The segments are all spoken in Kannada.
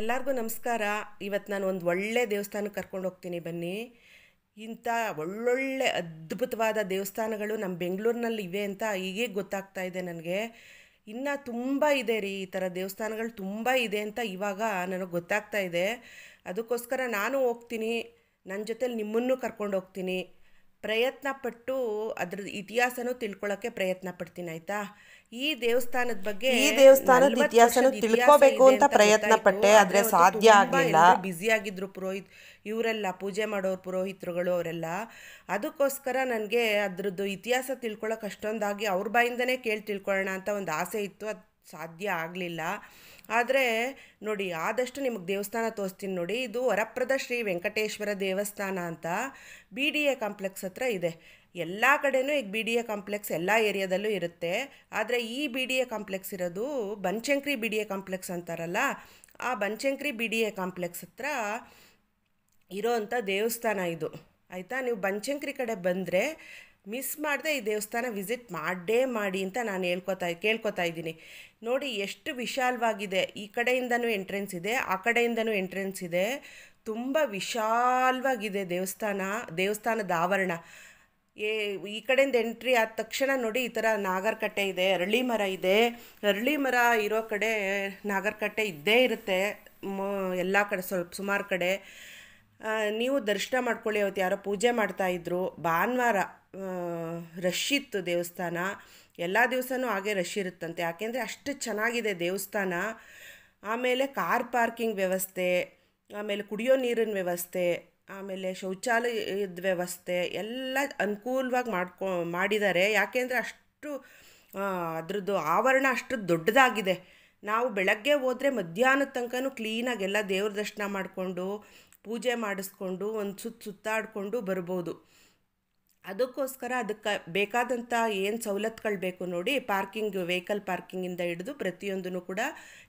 ಎಲ್ಲರಿಗೂ ನಮಸ್ಕಾರ ಇವತ್ತು ನಾನು ಒಂದು ಒಳ್ಳೆ ದೇವಸ್ಥಾನಕ್ಕೆ ಕರ್ಕೊಂಡು ಹೋಗ್ತೀನಿ ಬನ್ನಿ ಇಂಥ ಒಳ್ಳೊಳ್ಳೆ ಅದ್ಭುತವಾದ ದೇವಸ್ಥಾನಗಳು ನಮ್ಮ ಬೆಂಗಳೂರಿನಲ್ಲಿ ಇವೆ ಅಂತ ಈಗೇ ಗೊತ್ತಾಗ್ತಾ ಇದೆ ನನಗೆ ಇನ್ನೂ ತುಂಬ ಇದೆ ರೀ ಈ ಥರ ದೇವಸ್ಥಾನಗಳು ತುಂಬ ಇದೆ ಅಂತ ಇವಾಗ ನನಗೆ ಗೊತ್ತಾಗ್ತಾ ಇದೆ ಅದಕ್ಕೋಸ್ಕರ ನಾನು ಹೋಗ್ತೀನಿ ನನ್ನ ಜೊತೇಲಿ ನಿಮ್ಮನ್ನು ಕರ್ಕೊಂಡು ಹೋಗ್ತೀನಿ ಪ್ರಯತ್ನ ಪಟ್ಟು ಅದ್ರದ್ದು ಇತಿಹಾಸನೂ ತಿಳ್ಕೊಳಕ್ಕೆ ಪ್ರಯತ್ನ ಪಡ್ತೀನಿ ಆಯ್ತಾ ಈ ದೇವಸ್ಥಾನದ ಬಗ್ಗೆ ಈ ದೇವಸ್ಥಾನದ ಇತಿಹಾಸನ ತಿಳ್ಕೋಬೇಕು ಅಂತ ಪ್ರಯತ್ನ ಪಟ್ಟೆ ಆದ್ರೆ ಸಾಧ್ಯ ಆಗಲಿಲ್ಲ ಬ್ಯುಸಿ ಆಗಿದ್ರು ಪುರೋಹಿತ್ ಇವರೆಲ್ಲ ಪೂಜೆ ಮಾಡೋರು ಪುರೋಹಿತರುಗಳು ಅವರೆಲ್ಲ ಅದಕ್ಕೋಸ್ಕರ ನನಗೆ ಅದ್ರದ್ದು ಇತಿಹಾಸ ತಿಳ್ಕೊಳ್ಳೋಕೆ ಅಷ್ಟೊಂದಾಗಿ ಅವ್ರ ಬಾಯಿಂದನೇ ಕೇಳಿ ತಿಳ್ಕೊಳ್ಳೋಣ ಅಂತ ಒಂದು ಆಸೆ ಇತ್ತು ಅದು ಸಾಧ್ಯ ಆಗಲಿಲ್ಲ ಆದರೆ ನೋಡಿ ಆದಷ್ಟು ನಿಮಗೆ ದೇವಸ್ಥಾನ ತೋರಿಸ್ತೀನಿ ನೋಡಿ ಇದು ವರಪ್ರದ ಶ್ರೀ ವೆಂಕಟೇಶ್ವರ ದೇವಸ್ಥಾನ ಅಂತ ಬಿ ಡಿ ಎ ಕಾಂಪ್ಲೆಕ್ಸ್ ಹತ್ರ ಇದೆ ಎಲ್ಲ ಕಡೆಯೂ ಈಗ ಬಿ ಡಿ ಎ ಕಾಂಪ್ಲೆಕ್ಸ್ ಎಲ್ಲ ಏರಿಯಾದಲ್ಲೂ ಇರುತ್ತೆ ಆದರೆ ಈ ಬಿ ಡಿ ಎ ಕಾಂಪ್ಲೆಕ್ಸ್ ಇರೋದು Banashankari B D A complex ಅಂತಾರಲ್ಲ ಆ Banashankari B D A complex ಹತ್ರ ಇರೋ ಅಂಥ ದೇವಸ್ಥಾನ ಇದು ಆಯಿತಾ ನೀವು ಬಂಚಂಕ್ರಿ ಕಡೆ ಬಂದರೆ ಮಿಸ್ ಮಾಡದೆ ಈ ದೇವಸ್ಥಾನ ವಿಸಿಟ್ ಮಾಡೇ ಮಾಡಿ ಅಂತ ನಾನು ಹೇಳ್ಕೊತಾ ಕೇಳ್ಕೊತಾ ಇದ್ದೀನಿ ನೋಡಿ ಎಷ್ಟು ವಿಶಾಲವಾಗಿದೆ ಈ ಕಡೆಯಿಂದನೂ ಎಂಟ್ರೆನ್ಸ್ ಇದೆ ಆ ಕಡೆಯಿಂದನೂ ಎಂಟ್ರೆನ್ಸ್ ಇದೆ ತುಂಬ ವಿಶಾಲವಾಗಿದೆ ದೇವಸ್ಥಾನ ದೇವಸ್ಥಾನದ ಆವರಣ ಏ ಈ ಕಡೆಯಿಂದ ಎಂಟ್ರಿ ಆದ ತಕ್ಷಣ ನೋಡಿ ಈ ಥರ ನಾಗರಕಟ್ಟೆ ಇದೆ ಅರಳಿ ಮರ ಇದೆ ಅರಳಿ ಮರ ಇರೋ ಕಡೆ ನಾಗರಕಟ್ಟೆ ಇದ್ದೇ ಇರುತ್ತೆ ಎಲ್ಲ ಕಡೆ ಸ್ವಲ್ಪ ಸುಮಾರು ಕಡೆ ನೀವು ದರ್ಶನ ಮಾಡ್ಕೊಳ್ಳಿ ಅವತ್ತು ಯಾರೋ ಪೂಜೆ ಮಾಡ್ತಾಯಿದ್ರು ಭಾನುವಾರ ರಶ್ ಇತ್ತು ದೇವಸ್ಥಾನ ಎಲ್ಲ ದಿವಸನೂ ಹಾಗೆ ರಶ್ ಇರುತ್ತಂತೆ ಯಾಕೆಂದರೆ ಅಷ್ಟು ಚೆನ್ನಾಗಿದೆ ದೇವಸ್ಥಾನ ಆಮೇಲೆ ಕಾರ್ ಪಾರ್ಕಿಂಗ್ ವ್ಯವಸ್ಥೆ ಆಮೇಲೆ ಕುಡಿಯೋ ನೀರಿನ ವ್ಯವಸ್ಥೆ ಆಮೇಲೆ ಶೌಚಾಲಯದ ವ್ಯವಸ್ಥೆ ಎಲ್ಲ ಅನುಕೂಲವಾಗಿ ಮಾಡ್ಕೊ ಮಾಡಿದ್ದಾರೆ ಯಾಕೆಂದರೆ ಅಷ್ಟು ಅದರದ್ದು ಆವರಣ ಅಷ್ಟು ದೊಡ್ಡದಾಗಿದೆ ನಾವು ಬೆಳಗ್ಗೆ ಹೋದರೆ ಮಧ್ಯಾಹ್ನದ ತನಕನೂ ಎಲ್ಲ ದೇವ್ರ ದರ್ಶನ ಮಾಡಿಕೊಂಡು ಪೂಜೆ ಮಾಡಿಸ್ಕೊಂಡು ಒಂದು ಸುತ್ತ ಸುತ್ತಾಡಿಕೊಂಡು ಬರ್ಬೋದು ಅದಕ್ಕೋಸ್ಕರ ಅದಕ್ಕೆ ಬೇಕಾದಂಥ ಏನು ಸವಲತ್ತುಗಳು ಬೇಕು ನೋಡಿ ಪಾರ್ಕಿಂಗ್ ವೆಹಿಕಲ್ ಪಾರ್ಕಿಂಗಿಂದ ಹಿಡಿದು ಪ್ರತಿಯೊಂದನ್ನು ಕೂಡ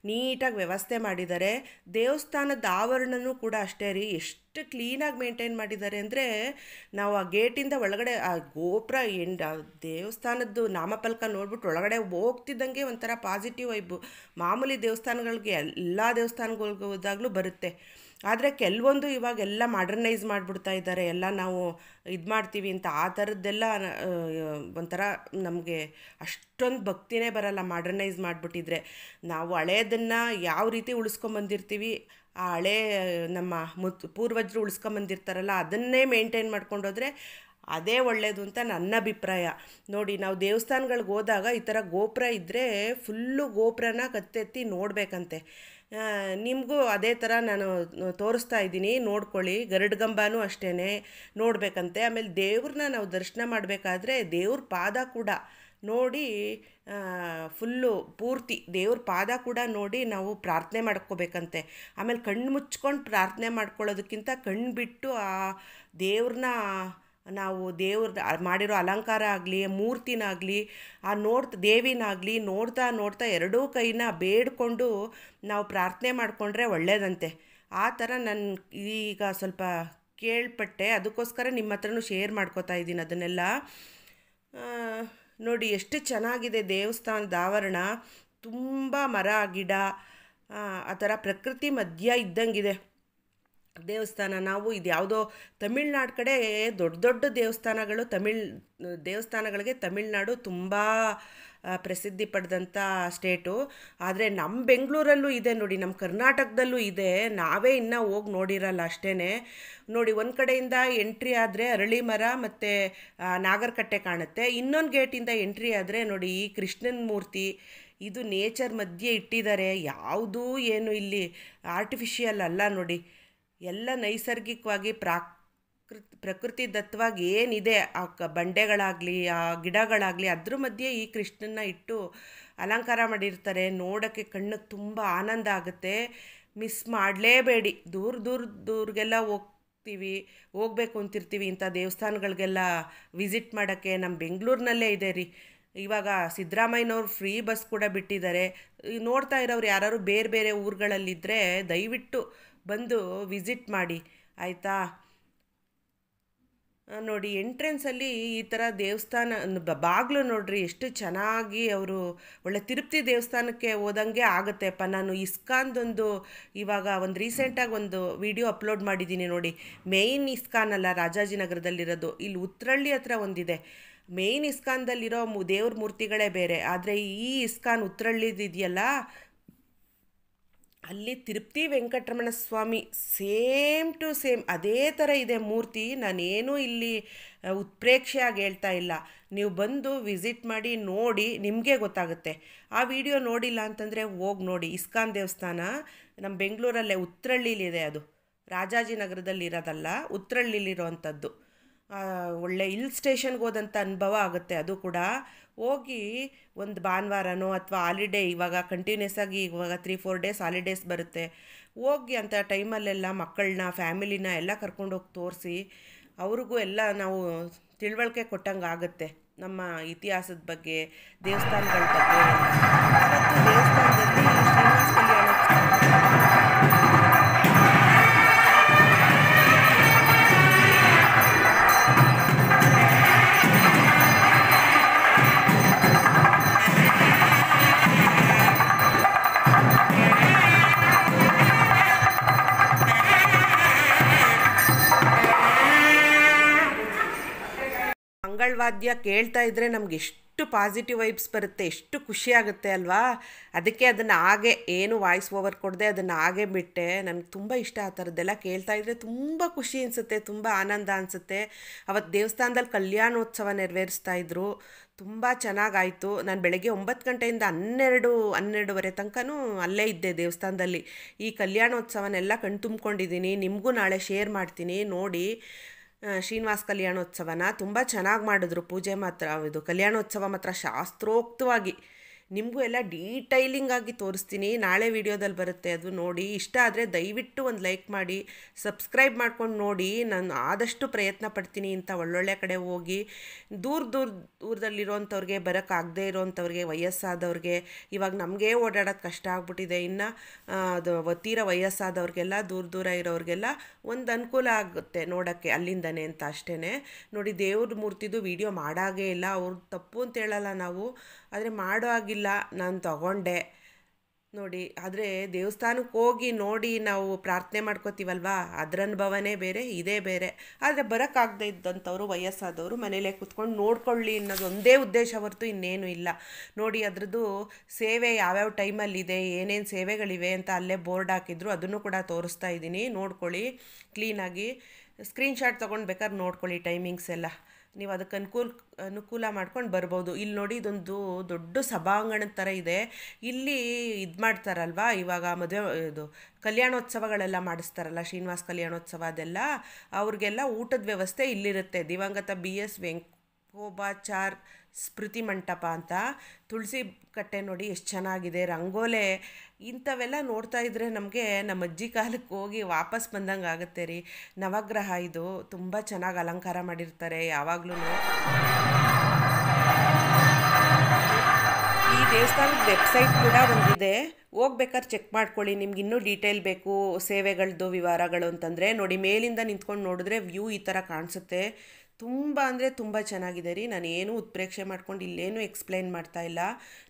ನೀಟಾಗಿ ವ್ಯವಸ್ಥೆ ಮಾಡಿದ್ದಾರೆ ದೇವಸ್ಥಾನದ ಆವರಣನೂ ಕೂಡ ಅಷ್ಟೇ ರೀ ಎಷ್ಟು ಕ್ಲೀನಾಗಿ ಮೇಂಟೈನ್ ಮಾಡಿದ್ದಾರೆ ಅಂದರೆ ನಾವು ಆ ಗೇಟಿಂದ ಒಳಗಡೆ ಆ ಗೋಪುರ ಎಂಡ್ ದೇವಸ್ಥಾನದ್ದು ನಾಮಫಲಕ ನೋಡ್ಬಿಟ್ಟು ಒಳಗಡೆ ಹೋಗ್ತಿದ್ದಂಗೆ ಒಂಥರ ಪಾಸಿಟಿವ್ ವೈಬು ಮಾಮೂಲಿ ದೇವಸ್ಥಾನಗಳಿಗೆ ಎಲ್ಲ ದೇವಸ್ಥಾನಗಳಿಗೆ ಹೋದಾಗಲೂ ಬರುತ್ತೆ ಆದರೆ ಕೆಲವೊಂದು ಇವಾಗ ಎಲ್ಲ ಮಾಡ್ರನೈಸ್ ಮಾಡಿಬಿಡ್ತಾ ಇದ್ದಾರೆ ಎಲ್ಲ ನಾವು ಇದು ಮಾಡ್ತೀವಿ ಅಂತ ಆ ಥರದ್ದೆಲ್ಲ ಒಂಥರ ನಮಗೆ ಅಷ್ಟೊಂದು ಭಕ್ತಿನೇ ಬರಲ್ಲ ಮಾಡ್ರನೈಸ್ ಮಾಡಿಬಿಟ್ಟಿದ್ರೆ ನಾವು ಹಳೆಯದನ್ನು ಯಾವ ರೀತಿ ಉಳಿಸ್ಕೊಂಬಂದಿರ್ತೀವಿ ಆ ಹಳೆ ನಮ್ಮ ಮುತ್ ಪೂರ್ವಜರು ಉಳಿಸ್ಕೊಂಬಂದಿರ್ತಾರಲ್ಲ ಅದನ್ನೇ ಮೇಂಟೈನ್ ಮಾಡ್ಕೊಂಡೋದ್ರೆ ಅದೇ ಒಳ್ಳೆಯದು ಅಂತ ನನ್ನ ಅಭಿಪ್ರಾಯ ನೋಡಿ ನಾವು ದೇವಸ್ಥಾನಗಳಿಗೆ ಹೋದಾಗ ಈ ಥರ ಗೋಪುರ ಇದ್ದರೆ ಫುಲ್ಲು ಗೋಪುರನ ಕತ್ತೆತ್ತಿ ನೋಡಬೇಕಂತೆ ನಿಮಗೂ ಅದೇ ಥರ ನಾನು ತೋರಿಸ್ತಾ ಇದ್ದೀನಿ ನೋಡ್ಕೊಳ್ಳಿ ಗರುಡ್ಗಂಬನೂ ಅಷ್ಟೇ ನೋಡಬೇಕಂತೆ ಆಮೇಲೆ ದೇವ್ರನ್ನ ನಾವು ದರ್ಶನ ಮಾಡಬೇಕಾದ್ರೆ ದೇವ್ರ ಪಾದ ಕೂಡ ನೋಡಿ ಫುಲ್ಲು ಪೂರ್ತಿ ದೇವ್ರ ಪಾದ ಕೂಡ ನೋಡಿ ನಾವು ಪ್ರಾರ್ಥನೆ ಮಾಡ್ಕೋಬೇಕಂತೆ ಆಮೇಲೆ ಕಣ್ಣು ಮುಚ್ಕೊಂಡು ಪ್ರಾರ್ಥನೆ ಮಾಡ್ಕೊಳ್ಳೋದಕ್ಕಿಂತ ಕಣ್ಣು ಬಿಟ್ಟು ಆ ದೇವ್ರನ್ನ ನಾವು ದೇವ್ರದ್ದು ಮಾಡಿರೋ ಅಲಂಕಾರ ಆಗಲಿ ಮೂರ್ತಿನಾಗಲಿ ಆ ನೋಡ್ತಾ ದೇವಿನಾಗಲಿ ನೋಡ್ತಾ ನೋಡ್ತಾ ಎರಡೂ ಕೈನ ಬೇಡಿಕೊಂಡು ನಾವು ಪ್ರಾರ್ಥನೆ ಮಾಡಿಕೊಂಡ್ರೆ ಒಳ್ಳೆಯದಂತೆ ಆ ಥರ ನಾನು ಈಗ ಸ್ವಲ್ಪ ಕೇಳ್ಪಟ್ಟೆ ಅದಕ್ಕೋಸ್ಕರ ನಿಮ್ಮ ಹತ್ರನೂ ಶೇರ್ ಮಾಡ್ಕೋತಾ ಇದ್ದೀನಿ ಅದನ್ನೆಲ್ಲ ನೋಡಿ ಎಷ್ಟು ಚೆನ್ನಾಗಿದೆ ದೇವಸ್ಥಾನದ ಆವರಣ ತುಂಬ ಮರ ಗಿಡ ಆ ಥರ ಪ್ರಕೃತಿ ಮಧ್ಯ ಇದ್ದಂಗಿದೆ ದೇವಸ್ಥಾನ ನಾವು ಇದು ಯಾವುದೋ ತಮಿಳ್ನಾಡು ಕಡೆ ದೊಡ್ಡ ದೊಡ್ಡ ದೇವಸ್ಥಾನಗಳು ತಮಿಳ್ ದೇವಸ್ಥಾನಗಳಿಗೆ ತಮಿಳ್ನಾಡು ತುಂಬ ಪ್ರಸಿದ್ಧಿ ಪಡೆದಂಥ ಸ್ಟೇಟು ಆದರೆ ನಮ್ಮ ಬೆಂಗಳೂರಲ್ಲೂ ಇದೆ ನೋಡಿ ನಮ್ಮ ಕರ್ನಾಟಕದಲ್ಲೂ ಇದೆ ನಾವೇ ಇನ್ನೂ ಹೋಗಿ ನೋಡಿರಲ್ಲ ಅಷ್ಟೇ ನೋಡಿ ಒಂದು ಕಡೆಯಿಂದ ಎಂಟ್ರಿ ಆದರೆ ಅರಳಿ ಮರ ಮತ್ತು ನಾಗರಕಟ್ಟೆ ಕಾಣುತ್ತೆ ಇನ್ನೊಂದು ಗೇಟಿಂದ ಎಂಟ್ರಿ ಆದರೆ ನೋಡಿ ಈ ಕೃಷ್ಣನ ಮೂರ್ತಿ ಇದು ನೇಚರ್ ಮಧ್ಯೆ ಇಟ್ಟಿದ್ದಾರೆ ಯಾವುದೂ ಏನು ಇಲ್ಲಿ ಆರ್ಟಿಫಿಷಿಯಲ್ ಅಲ್ಲ ನೋಡಿ ಎಲ್ಲ ನೈಸರ್ಗಿಕವಾಗಿ ಪ್ರಕೃತಿ ದತ್ತವಾಗಿ ಏನಿದೆ ಆ ಕ ಬಂಡೆಗಳಾಗಲಿ ಆ ಗಿಡಗಳಾಗಲಿ ಅದ್ರ ಮಧ್ಯೆ ಈ ಕೃಷ್ಣನ ಇಟ್ಟು ಅಲಂಕಾರ ಮಾಡಿರ್ತಾರೆ ನೋಡೋಕ್ಕೆ ಕಣ್ಣು ತುಂಬ ಆನಂದ ಆಗುತ್ತೆ ಮಿಸ್ ಮಾಡಲೇಬೇಡಿ ದೂರ ದೂರ ದೂರಿಗೆಲ್ಲ ಹೋಗ್ತೀವಿ ಹೋಗ್ಬೇಕು ಅಂತಿರ್ತೀವಿ ಇಂಥ ದೇವಸ್ಥಾನಗಳಿಗೆಲ್ಲ ವಿಸಿಟ್ ಮಾಡೋಕ್ಕೆ ನಮ್ಮ ಬೆಂಗಳೂರಿನಲ್ಲೇ ಇದೆ ರೀ ಇವಾಗ ಸಿದ್ದರಾಮಯ್ಯನವ್ರು ಫ್ರೀ ಬಸ್ ಕೂಡ ಬಿಟ್ಟಿದ್ದಾರೆ ನೋಡ್ತಾ ಇರೋರು ಯಾರಾದ್ರು ಬೇರೆ ಬೇರೆ ಊರುಗಳಲ್ಲಿದ್ದರೆ ದಯವಿಟ್ಟು ಬಂದು ವಿಸಿಟ್ ಮಾಡಿ ಆಯಿತಾ ನೋಡಿ ಎಂಟ್ರೆನ್ಸಲ್ಲಿ ಈ ಥರ ದೇವಸ್ಥಾನ ಬಾಗಿಲು ನೋಡ್ರಿ ಎಷ್ಟು ಚೆನ್ನಾಗಿ ಅವರು ಒಳ್ಳೆ ತಿರುಪ್ತಿ ದೇವಸ್ಥಾನಕ್ಕೆ ಹೋದಂಗೆ ಆಗುತ್ತೆಪ್ಪ ನಾನು ಇಸ್ಕಾನ್ದೊಂದು ಇವಾಗ ಒಂದು ರೀಸೆಂಟಾಗಿ ಒಂದು ವಿಡಿಯೋ ಅಪ್ಲೋಡ್ ಮಾಡಿದ್ದೀನಿ ನೋಡಿ ಮೇಯ್ನ್ ಇಸ್ಕಾನ್ ಅಲ್ಲ ರಾಜಾಜಿನಗರದಲ್ಲಿರೋದು ಇಲ್ಲಿ ಉತ್ರಳ್ಳಿ ಹತ್ರ ಒಂದಿದೆ ಮೇಯ್ನ್ ಇಸ್ಕಾನ್ದಲ್ಲಿರೋ ದೇವ್ರ ಮೂರ್ತಿಗಳೇ ಬೇರೆ ಆದರೆ ಈ ಇಸ್ಕಾನ್ ಉತ್ರಳ್ಳಿದಿದೆಯಲ್ಲ ಅಲ್ಲಿ Tirupati Venkataramana Swami same to same ಅದೇ ಥರ ಇದೆ ಮೂರ್ತಿ ನಾನೇನು ಇಲ್ಲಿ ಉತ್ಪ್ರೇಕ್ಷೆಯಾಗಿ ಹೇಳ್ತಾ ಇಲ್ಲ ನೀವು ಬಂದು ವಿಸಿಟ್ ಮಾಡಿ ನೋಡಿ ನಿಮಗೆ ಗೊತ್ತಾಗುತ್ತೆ ಆ ವಿಡಿಯೋ ನೋಡಿಲ್ಲ ಅಂತಂದರೆ ಹೋಗಿ ನೋಡಿ ಇಸ್ಕಾನ್ ದೇವಸ್ಥಾನ ನಮ್ಮ ಬೆಂಗಳೂರಲ್ಲೇ ಉತ್ತರಳ್ಳಿಲಿದೆ ಅದು ರಾಜಾಜಿನಗರದಲ್ಲಿ ಇರೋದಲ್ಲ ಉತ್ತರಳ್ಳಿಲಿರೋ ಒಳ್ಳೆ ಹಿಲ್ ಸ್ಟೇಷನ್ಗೆ ಹೋದಂಥ ಅನುಭವ ಆಗುತ್ತೆ ಅದು ಕೂಡ ಹೋಗಿ ಒಂದು ಭಾನುವಾರನೋ ಅಥವಾ ಹಾಲಿಡೇ ಇವಾಗ ಕಂಟಿನ್ಯೂಸ್ ಆಗಿ ಇವಾಗ ತ್ರೀ ಫೋರ್ ಡೇಸ್ ಹಾಲಿಡೇಸ್ ಬರುತ್ತೆ ಹೋಗಿ ಅಂತ ಟೈಮಲ್ಲೆಲ್ಲ ಮಕ್ಕಳನ್ನ ಫ್ಯಾಮಿಲಿನ ಎಲ್ಲ ಕರ್ಕೊಂಡೋಗಿ ತೋರಿಸಿ ಅವ್ರಿಗೂ ಎಲ್ಲ ನಾವು ತಿಳುವಳಿಕೆ ಕೊಟ್ಟಂಗೆ ಆಗುತ್ತೆ ನಮ್ಮ ಇತಿಹಾಸದ ಬಗ್ಗೆ ದೇವಸ್ಥಾನಗಳ ಬಗ್ಗೆ ಅವತ್ತು ದೇವಸ್ಥಾನದಲ್ಲಿ ಶ್ರೀನಿವಾಸ ಕಲ್ಯಾಣ ವಾದ್ಯ ಕೇಳ್ತಾ ಇದ್ದರೆ ನಮ್ಗೆ ಎಷ್ಟು ಪಾಸಿಟಿವ್ ವೈಬ್ಸ್ ಬರುತ್ತೆ ಎಷ್ಟು ಖುಷಿ ಆಗುತ್ತೆ ಅಲ್ವಾ ಅದಕ್ಕೆ ಅದನ್ನು ಹಾಗೆ ಏನು ವಾಯ್ಸ್ ಓವರ್ ಕೊಡದೆ ಅದನ್ನು ಹಾಗೆ ಬಿಟ್ಟೆ ನನಗೆ ತುಂಬ ಇಷ್ಟ ಆ ಥರದ್ದೆಲ್ಲ ಕೇಳ್ತಾ ಇದ್ದರೆ ತುಂಬ ಖುಷಿ ಅನಿಸುತ್ತೆ ತುಂಬ ಆನಂದ ಅನಿಸುತ್ತೆ ಅವತ್ತು ದೇವಸ್ಥಾನದಲ್ಲಿ ಕಲ್ಯಾಣೋತ್ಸವ ನೆರವೇರಿಸ್ತಾ ಇದ್ರು ತುಂಬ ಚೆನ್ನಾಗಾಯಿತು ನಾನು ಬೆಳಗ್ಗೆ ಒಂಬತ್ತು ಗಂಟೆಯಿಂದ ಹನ್ನೆರಡು ಹನ್ನೆರಡುವರೆ ತನಕನೂ ಅಲ್ಲೇ ಇದ್ದೆ ದೇವಸ್ಥಾನದಲ್ಲಿ ಈ ಕಲ್ಯಾಣೋತ್ಸವನೆಲ್ಲ ಕಣ್ತುಂಬ್ಕೊಂಡಿದ್ದೀನಿ ನಿಮಗೂ ನಾಳೆ ಶೇರ್ ಮಾಡ್ತೀನಿ ನೋಡಿ ಶ್ರೀನಿವಾಸ ಕಲ್ಯಾಣೋತ್ಸವನ ತುಂಬ ಚೆನ್ನಾಗಿ ಮಾಡಿದ್ರು ಪೂಜೆ ಮಾತ್ರ ಇದು ಕಲ್ಯಾಣೋತ್ಸವ ಮಾತ್ರ ಶಾಸ್ತ್ರೋಕ್ತವಾಗಿ ನಿಮಗೂ ಎಲ್ಲ ಡೀಟೈಲಿಂಗ್ ಆಗಿ ತೋರಿಸ್ತೀನಿ ನಾಳೆ ವಿಡಿಯೋದಲ್ಲಿ ಬರುತ್ತೆ ಅದು ನೋಡಿ ಇಷ್ಟ ಆದರೆ ದಯವಿಟ್ಟು ಒಂದು ಲೈಕ್ ಮಾಡಿ ಸಬ್ಸ್ಕ್ರೈಬ್ ಮಾಡ್ಕೊಂಡು ನೋಡಿ ನಾನು ಆದಷ್ಟು ಪ್ರಯತ್ನ ಪಡ್ತೀನಿ ಇಂಥ ಒಳ್ಳೊಳ್ಳೆ ಕಡೆ ಹೋಗಿ ದೂರ ದೂರ ದೂರದಲ್ಲಿರೋಂಥವ್ರಿಗೆ ಬರೋಕ್ಕಾಗದೇ ಇರೋಂಥವ್ರಿಗೆ ವಯಸ್ಸಾದವ್ರಿಗೆ ಇವಾಗ ನಮಗೇ ಓಡಾಡೋದು ಕಷ್ಟ ಆಗ್ಬಿಟ್ಟಿದೆ ಇನ್ನು ಅದು ತೀರ ವಯಸ್ಸಾದವ್ರಿಗೆಲ್ಲ ದೂರ ದೂರ ಇರೋರಿಗೆಲ್ಲ ಒಂದು ಅನುಕೂಲ ಆಗುತ್ತೆ ನೋಡೋಕ್ಕೆ ಅಲ್ಲಿಂದನೇ ಅಂತ ಅಷ್ಟೇ ನೋಡಿ ದೇವ್ರ ಮೂರ್ತಿದು ವಿಡಿಯೋ ಮಾಡಾಗೇ ಇಲ್ಲ ಅವ್ರು ತಪ್ಪು ಅಂತ ಹೇಳಲ್ಲ ನಾವು ಆದರೆ ಮಾಡೋ ಆಗಿಲ್ಲ ಇಲ್ಲ ನಾನು ತಗೊಂಡೆ ನೋಡಿ ಆದರೆ ದೇವಸ್ಥಾನಕ್ಕೆ ಹೋಗಿ ನೋಡಿ ನಾವು ಪ್ರಾರ್ಥನೆ ಮಾಡ್ಕೋತೀವಲ್ವಾ ಅದ್ರ ಅನುಭವನೇ ಬೇರೆ ಇದೇ ಬೇರೆ ಆದರೆ ಬರೋಕ್ಕಾಗದೇ ಇದ್ದಂಥವ್ರು ವಯಸ್ಸಾದವರು ಮನೇಲೇ ಕುತ್ಕೊಂಡು ನೋಡ್ಕೊಳ್ಳಿ ಅನ್ನೋದು ಒಂದೇ ಉದ್ದೇಶ ಹೊರತು ಇನ್ನೇನು ಇಲ್ಲ ನೋಡಿ ಅದರದ್ದು ಸೇವೆ ಯಾವ್ಯಾವ ಟೈಮಲ್ಲಿದೆ ಏನೇನು ಸೇವೆಗಳಿವೆ ಅಂತ ಅಲ್ಲೇ ಬೋರ್ಡ್ ಹಾಕಿದ್ರು ಅದನ್ನು ಕೂಡ ತೋರಿಸ್ತಾ ಇದ್ದೀನಿ ನೋಡ್ಕೊಳ್ಳಿ ಕ್ಲೀನಾಗಿ ಸ್ಕ್ರೀನ್ಶಾಟ್ ತೊಗೊಂಡು ಬೇಕಾದ್ರೆ ನೋಡ್ಕೊಳ್ಳಿ ಟೈಮಿಂಗ್ಸ್ ಎಲ್ಲ ನೀವು ಅದಕ್ಕೆ ಅನುಕೂಲ ಅನುಕೂಲ ಮಾಡ್ಕೊಂಡು ಬರ್ಬೋದು ಇಲ್ಲಿ ನೋಡಿ ಇದೊಂದು ದೊಡ್ಡ ಸಭಾಂಗಣದ ಥರ ಇದೆ ಇಲ್ಲಿ ಇದು ಮಾಡ್ತಾರಲ್ವ ಇವಾಗ ಮದುವೆ ಇದು ಕಲ್ಯಾಣೋತ್ಸವಗಳೆಲ್ಲ ಮಾಡಿಸ್ತಾರಲ್ಲ ಶ್ರೀನಿವಾಸ ಕಲ್ಯಾಣೋತ್ಸವ ಅದೆಲ್ಲ ಅವ್ರಿಗೆಲ್ಲ ಊಟದ ವ್ಯವಸ್ಥೆ ಇಲ್ಲಿರುತ್ತೆ ದಿವಂಗತ ಬಿ ಎಸ್ ವೆಂಕೋಬಾಚಾರ್ ಸ್ಮೃತಿ ಮಂಟಪ ಅಂತ ತುಳಸಿ ಕಟ್ಟೆ ನೋಡಿ ಎಷ್ಟು ಚೆನ್ನಾಗಿದೆ ರಂಗೋಲೆ ಇಂಥವೆಲ್ಲ ನೋಡ್ತಾ ಇದ್ದರೆ ನಮಗೆ ನಮ್ಮ ಅಜ್ಜಿ ಕಾಲಕ್ಕೆ ಹೋಗಿ ವಾಪಸ್ ಬಂದಂಗೆ ಆಗುತ್ತೆ ರೀ ನವಗ್ರಹ ಇದು ತುಂಬ ಚೆನ್ನಾಗಿ ಅಲಂಕಾರ ಮಾಡಿರ್ತಾರೆ ಯಾವಾಗಲೂ ಈ ದೇವಸ್ಥಾನದ ವೆಬ್ಸೈಟ್ ಕೂಡ ಒಂದಿದೆ ಹೋಗ್ಬೇಕಾದ್ರೆ ಚೆಕ್ ಮಾಡ್ಕೊಳ್ಳಿ ನಿಮ್ಗೆ ಇನ್ನೂ ಡೀಟೇಲ್ ಬೇಕು ಸೇವೆಗಳದ್ದು ವಿವರಗಳು ಅಂತಂದರೆ ನೋಡಿ ಮೇಲಿಂದ ನಿಂತ್ಕೊಂಡು ನೋಡಿದ್ರೆ ವ್ಯೂ ಈ ಥರ ಕಾಣಿಸುತ್ತೆ ತುಂಬ ಅಂದರೆ ತುಂಬ ಚೆನ್ನಾಗಿದೆ ರೀ ನಾನು ಏನೂ ಉತ್ಪ್ರೇಕ್ಷೆ ಮಾಡ್ಕೊಂಡು ಇಲ್ಲೇನು ಎಕ್ಸ್ಪ್ಲೈನ್ ಮಾಡ್ತಾ ಇಲ್ಲ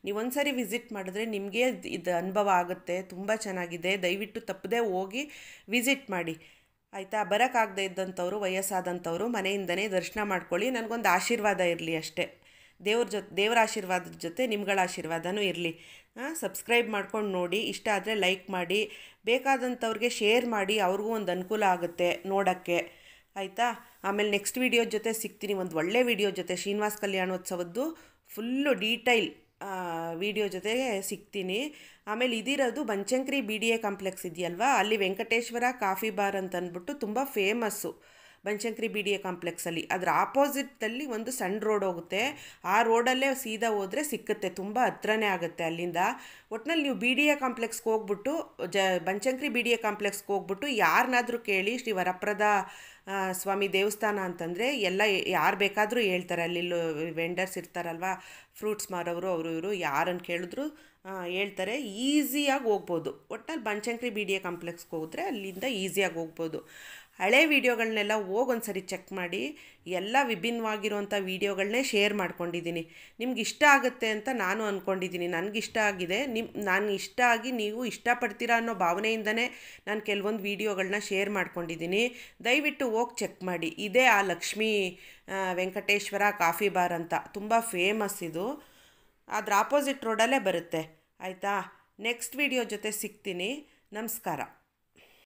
ನೀವು ಒಂದ್ಸರಿ ವಿಸಿಟ್ ಮಾಡಿದ್ರೆ ನಿಮಗೆ ಇದು ಅನುಭವ ಆಗುತ್ತೆ ತುಂಬ ಚೆನ್ನಾಗಿದೆ ದಯವಿಟ್ಟು ತಪ್ಪದೇ ಹೋಗಿ ವಿಸಿಟ್ ಮಾಡಿ ಆಯಿತಾ ಬರೋಕ್ಕಾಗದೇ ಇದ್ದಂಥವ್ರು ವಯಸ್ಸಾದಂಥವ್ರು ಮನೆಯಿಂದನೇ ದರ್ಶನ ಮಾಡ್ಕೊಳ್ಳಿ ನನಗೊಂದು ಆಶೀರ್ವಾದ ಇರಲಿ ಅಷ್ಟೇ ದೇವ್ರ ಜೊತೆ ದೇವರ ಆಶೀರ್ವಾದದ ಜೊತೆ ನಿಮ್ಗಳ ಆಶೀರ್ವಾದನೂ ಇರಲಿ ಸಬ್ಸ್ಕ್ರೈಬ್ ಮಾಡ್ಕೊಂಡು ನೋಡಿ ಇಷ್ಟ ಆದರೆ ಲೈಕ್ ಮಾಡಿ ಬೇಕಾದಂಥವ್ರಿಗೆ ಶೇರ್ ಮಾಡಿ ಅವ್ರಿಗೂ ಒಂದು ಅನುಕೂಲ ಆಗುತ್ತೆ ನೋಡೋಕ್ಕೆ ಆಯಿತಾ ಆಮೇಲೆ ನೆಕ್ಸ್ಟ್ ವಿಡಿಯೋ ಜೊತೆ ಸಿಗ್ತೀನಿ ಒಂದು ಒಳ್ಳೆ ವಿಡಿಯೋ ಜೊತೆ ಶ್ರೀನಿವಾಸ ಕಲ್ಯಾಣೋತ್ಸವದ್ದು ಫುಲ್ಲು ಡೀಟೈಲ್ ವಿಡಿಯೋ ಜೊತೆಗೆ ಸಿಗ್ತೀನಿ ಆಮೇಲೆ ಇದಿರೋದು Banashankari B D A complex ಇದೆಯಲ್ವಾ ಅಲ್ಲಿ ವೆಂಕಟೇಶ್ವರ ಕಾಫಿ ಬಾರ್ ಅಂತ ಅಂದ್ಬಿಟ್ಟು ತುಂಬ famous Banashankari B D A ಕಾಂಪ್ಲೆಕ್ಸಲ್ಲಿ ಅದರ ಆಪೋಸಿಟಲ್ಲಿ ಒಂದು ಸಣ್ಣ ರೋಡ್ ಹೋಗುತ್ತೆ ಆ ರೋಡಲ್ಲೇ ಸೀದಾ ಹೋದರೆ ಸಿಕ್ಕುತ್ತೆ ತುಂಬ ಹತ್ರನೇ ಆಗುತ್ತೆ ಅಲ್ಲಿಂದ ಒಟ್ನಲ್ಲಿ ನೀವು ಬಿ ಡಿ ಎ ಕಾಂಪ್ಲೆಕ್ಸ್ಗೆ ಹೋಗ್ಬಿಟ್ಟು ಜ ಬಂಚಂಕ್ರಿ ಬಿ ಡಿ ಎ ಕಾಂಪ್ಲೆಕ್ಸ್ಗೆ ಹೋಗ್ಬಿಟ್ಟು ಯಾರನ್ನಾದರೂ ಕೇಳಿ ಶ್ರೀ ವರಪ್ರದ ಸ್ವಾಮಿ ದೇವಸ್ಥಾನ ಅಂತಂದರೆ ಎಲ್ಲ ಯಾರು ಬೇಕಾದರೂ ಹೇಳ್ತಾರೆ ಅಲ್ಲಿ ವೆಂಡರ್ಸ್ ಇರ್ತಾರಲ್ವ ಫ್ರೂಟ್ಸ್ ಮಾರೋರು ಅವರು ಇವರು ಯಾರನ್ನು ಕೇಳಿದ್ರು ಹೇಳ್ತಾರೆ ಈಸಿಯಾಗಿ ಹೋಗ್ಬೋದು ಒಟ್ಟಲ್ಲಿ ಬನಶಂಕರಿ ಬಿ ಡಿ ಎ ಕಾಂಪ್ಲೆಕ್ಸ್ಗೆ ಹೋದರೆ ಅಲ್ಲಿಂದ ಈಸಿಯಾಗಿ ಹೋಗ್ಬೋದು ಹಳೆ ವೀಡಿಯೋಗಳನ್ನೆಲ್ಲ ಹೋಗೊಂದ್ಸರಿ ಚೆಕ್ ಮಾಡಿ ಎಲ್ಲ ವಿಭಿನ್ನವಾಗಿರುವಂಥ ವೀಡಿಯೋಗಳನ್ನೇ ಶೇರ್ ಮಾಡ್ಕೊಂಡಿದ್ದೀನಿ ನಿಮ್ಗೆ ಇಷ್ಟ ಆಗುತ್ತೆ ಅಂತ ನಾನು ಅಂದ್ಕೊಂಡಿದ್ದೀನಿ ನನಗಿಷ್ಟ ಆಗಿದೆ ನಿಮ್ಮ ನಾನು ಇಷ್ಟ ಆಗಿ ನೀವು ಇಷ್ಟಪಡ್ತೀರಾ ಅನ್ನೋ ಭಾವನೆಯಿಂದನೇ ನಾನು ಕೆಲವೊಂದು ವೀಡಿಯೋಗಳನ್ನ ಶೇರ್ ಮಾಡ್ಕೊಂಡಿದ್ದೀನಿ ದಯವಿಟ್ಟು ಹೋಗಿ ಚೆಕ್ ಮಾಡಿ ಇದೇ ಆ ಲಕ್ಷ್ಮೀ ವೆಂಕಟೇಶ್ವರ ಕಾಫಿ ಬಾರ್ ಅಂತ ತುಂಬ ಫೇಮಸ್ ಇದು ಅದ್ರ ಆಪೋಸಿಟ್ ರೋಡಲ್ಲೇ ಬರುತ್ತೆ ಆಯಿತಾ ನೆಕ್ಸ್ಟ್ ವೀಡಿಯೋ ಜೊತೆ ಸಿಗ್ತೀನಿ ನಮಸ್ಕಾರ